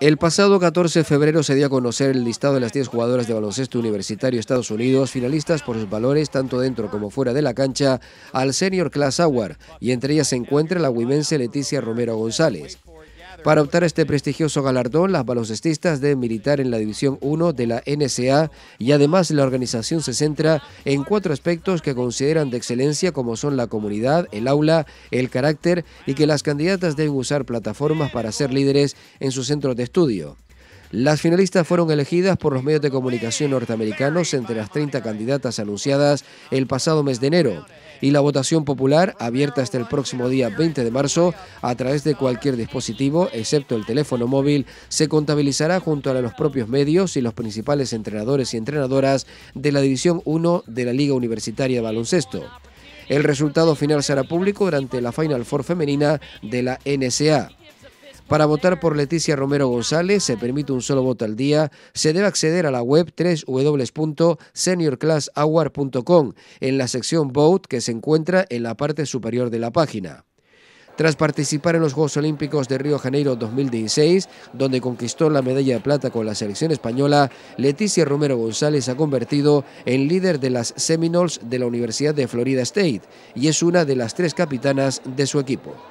El pasado 14 de febrero se dio a conocer el listado de las 10 jugadoras de baloncesto universitario Estados Unidos, finalistas por sus valores tanto dentro como fuera de la cancha, al Senior Class Award, y entre ellas se encuentra la huimense Leticia Romero González. Para optar a este prestigioso galardón, las baloncestistas deben militar en la División 1 de la NCA y además la organización se centra en cuatro aspectos que consideran de excelencia como son la comunidad, el aula, el carácter y que las candidatas deben usar plataformas para ser líderes en sus centros de estudio. Las finalistas fueron elegidas por los medios de comunicación norteamericanos entre las 30 candidatas anunciadas el pasado mes de enero y la votación popular abierta hasta el próximo día 20 de marzo a través de cualquier dispositivo excepto el teléfono móvil se contabilizará junto a los propios medios y los principales entrenadores y entrenadoras de la División 1 de la Liga Universitaria de Baloncesto. El resultado final será público durante la Final Four femenina de la NSA. Para votar por Leticia Romero González se permite un solo voto al día. Se debe acceder a la web www.seniorclassaward.com en la sección Vote que se encuentra en la parte superior de la página. Tras participar en los Juegos Olímpicos de Río Janeiro 2016, donde conquistó la medalla de plata con la selección española, Leticia Romero González ha convertido en líder de las Seminoles de la Universidad de Florida State y es una de las tres capitanas de su equipo.